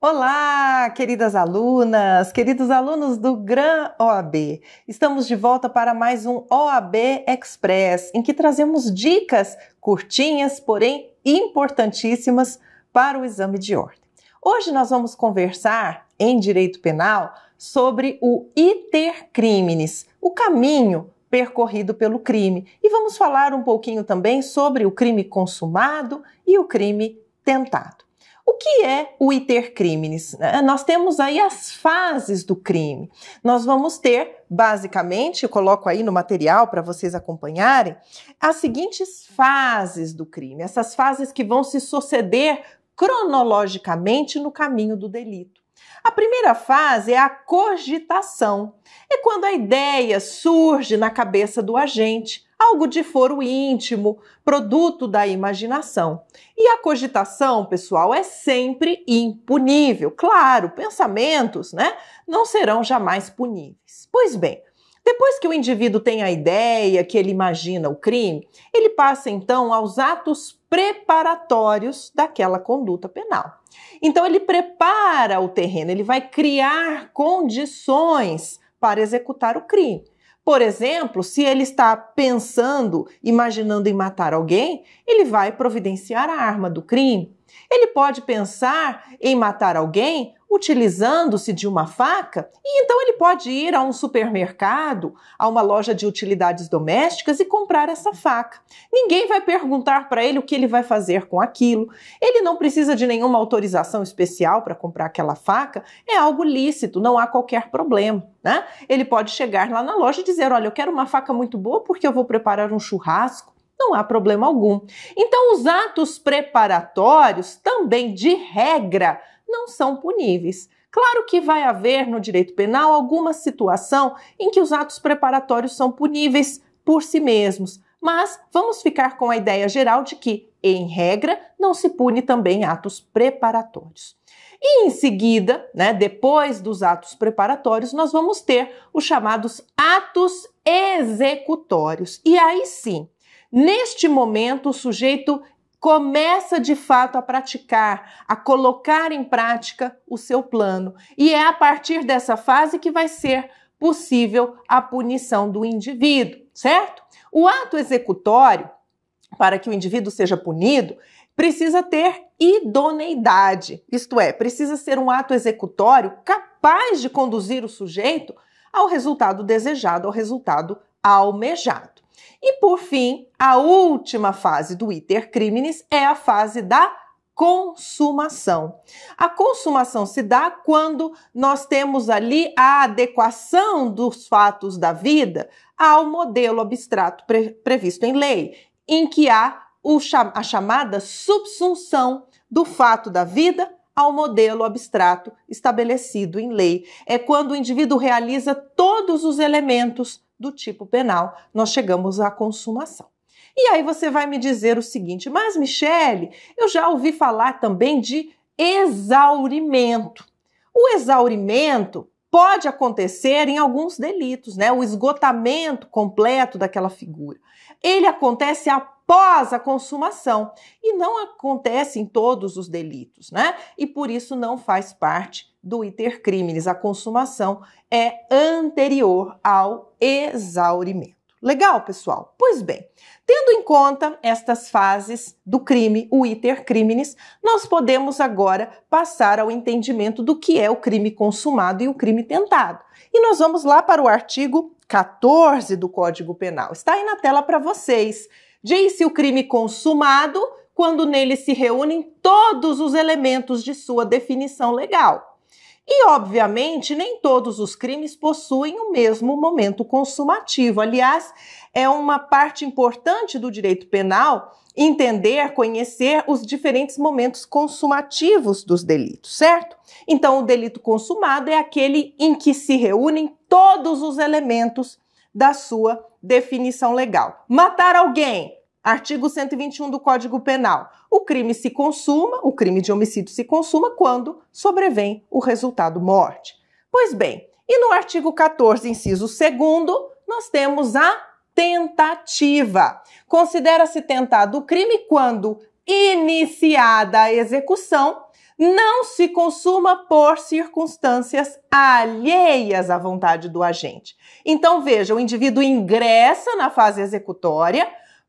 Olá, queridas alunas, queridos alunos do Gran OAB. Estamos de volta para mais um OAB Express, em que trazemos dicas curtinhas, porém importantíssimas para o exame de ordem. Hoje nós vamos conversar em direito penal sobre o iter criminis, o caminho percorrido pelo crime, e vamos falar um pouquinho também sobre o crime consumado e o crime tentado. O que é o iter criminis? Né? Nós temos aí as fases do crime. Nós vamos ter, basicamente, eu coloco aí no material para vocês acompanharem, as seguintes fases do crime, essas fases que vão se suceder cronologicamente no caminho do delito. A primeira fase é a cogitação. É quando a ideia surge na cabeça do agente, algo de foro íntimo, produto da imaginação. E a cogitação, pessoal, é sempre impunível. Claro, pensamentos, né, não serão jamais puníveis. Pois bem, depois que o indivíduo tem a ideia, que ele imagina o crime, ele passa então aos atos preparatórios daquela conduta penal. Então ele prepara o terreno, ele vai criar condições para executar o crime. Por exemplo, se ele está pensando, imaginando em matar alguém, ele vai providenciar a arma do crime, ele pode pensar em matar alguém utilizando-se de uma faca, e então ele pode ir a um supermercado, a uma loja de utilidades domésticas e comprar essa faca. Ninguém vai perguntar para ele o que ele vai fazer com aquilo. Ele não precisa de nenhuma autorização especial para comprar aquela faca, é algo lícito, não há qualquer problema. Né? Ele pode chegar lá na loja e dizer: Olha, eu quero uma faca muito boa porque eu vou preparar um churrasco não há problema algum. Então, os atos preparatórios também, de regra, não são puníveis. Claro que vai haver no direito penal alguma situação em que os atos preparatórios são puníveis por si mesmos, mas vamos ficar com a ideia geral de que, em regra, não se pune também atos preparatórios. E em seguida, né, depois dos atos preparatórios, nós vamos ter os chamados atos executórios. E aí sim, Neste momento, o sujeito começa de fato a praticar, a colocar em prática o seu plano. E é a partir dessa fase que vai ser possível a punição do indivíduo, certo? O ato executório, para que o indivíduo seja punido, precisa ter idoneidade, isto é, precisa ser um ato executório capaz de conduzir o sujeito ao resultado desejado, ao resultado almejado. E por fim, a última fase do iter criminis é a fase da consumação. A consumação se dá quando nós temos ali a adequação dos fatos da vida ao modelo abstrato pre previsto em lei, em que há a chamada subsunção do fato da vida ao modelo abstrato estabelecido em lei. É quando o indivíduo realiza todos os elementos do tipo penal, nós chegamos à consumação. E aí você vai me dizer o seguinte: mas Michele, eu já ouvi falar também de exaurimento. O exaurimento pode acontecer em alguns delitos, né? O esgotamento completo daquela figura. Ele acontece a após a consumação e não acontece em todos os delitos, né? E por isso não faz parte do iter criminis. A consumação é anterior ao exaurimento. Legal, pessoal? Pois bem, tendo em conta estas fases do crime, o iter criminis, nós podemos agora passar ao entendimento do que é o crime consumado e o crime tentado. E nós vamos lá para o artigo 14 do Código Penal. Está aí na tela para vocês. Diz-se o crime consumado quando nele se reúnem todos os elementos de sua definição legal. E, obviamente, nem todos os crimes possuem o mesmo momento consumativo. Aliás, é uma parte importante do direito penal entender, conhecer os diferentes momentos consumativos dos delitos, certo? Então, o delito consumado é aquele em que se reúnem todos os elementos da sua definição legal. Matar alguém Artigo 121 do Código Penal. O crime se consuma, o crime de homicídio se consuma quando sobrevém o resultado morte. Pois bem, e no artigo 14, inciso 2, nós temos a tentativa. Considera-se tentado o crime quando iniciada a execução não se consuma por circunstâncias alheias à vontade do agente. Então veja, o indivíduo ingressa na fase executória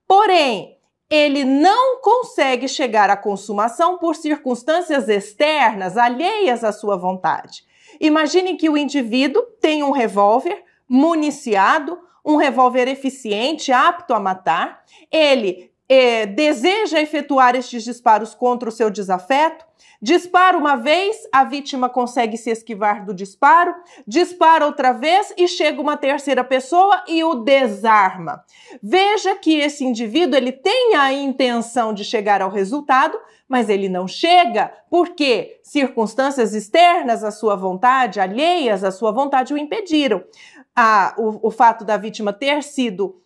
Porém, ele não consegue chegar à consumação por circunstâncias externas alheias à sua vontade. Imagine que o indivíduo tem um revólver municiado, um revólver eficiente, apto a matar. Ele é, deseja efetuar estes disparos contra o seu desafeto, dispara uma vez, a vítima consegue se esquivar do disparo, dispara outra vez e chega uma terceira pessoa e o desarma. Veja que esse indivíduo ele tem a intenção de chegar ao resultado, mas ele não chega porque circunstâncias externas à sua vontade, alheias à sua vontade, o impediram. Ah, o, o fato da vítima ter sido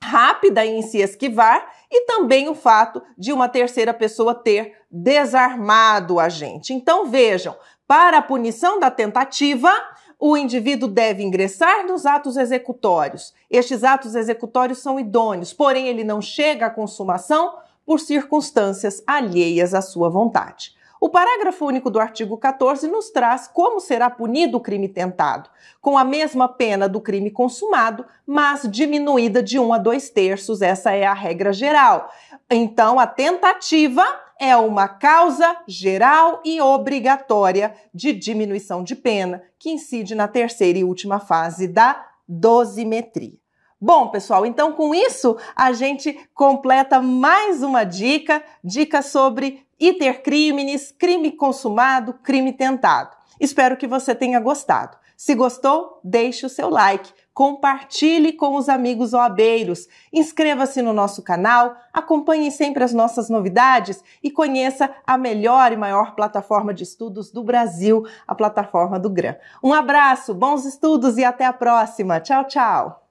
rápida em se esquivar e também o fato de uma terceira pessoa ter desarmado a gente. Então vejam, para a punição da tentativa, o indivíduo deve ingressar nos atos executórios. Estes atos executórios são idôneos, porém ele não chega à consumação por circunstâncias alheias à sua vontade. O parágrafo único do artigo 14 nos traz como será punido o crime tentado, com a mesma pena do crime consumado, mas diminuída de 1 a 2 terços, essa é a regra geral. Então, a tentativa é uma causa geral e obrigatória de diminuição de pena, que incide na terceira e última fase da dosimetria. Bom, pessoal, então com isso a gente completa mais uma dica, dica sobre iter crimes, crime consumado, crime tentado. Espero que você tenha gostado. Se gostou, deixe o seu like, compartilhe com os amigos oabeiros, inscreva-se no nosso canal, acompanhe sempre as nossas novidades e conheça a melhor e maior plataforma de estudos do Brasil, a plataforma do GRAM. Um abraço, bons estudos e até a próxima. Tchau, tchau!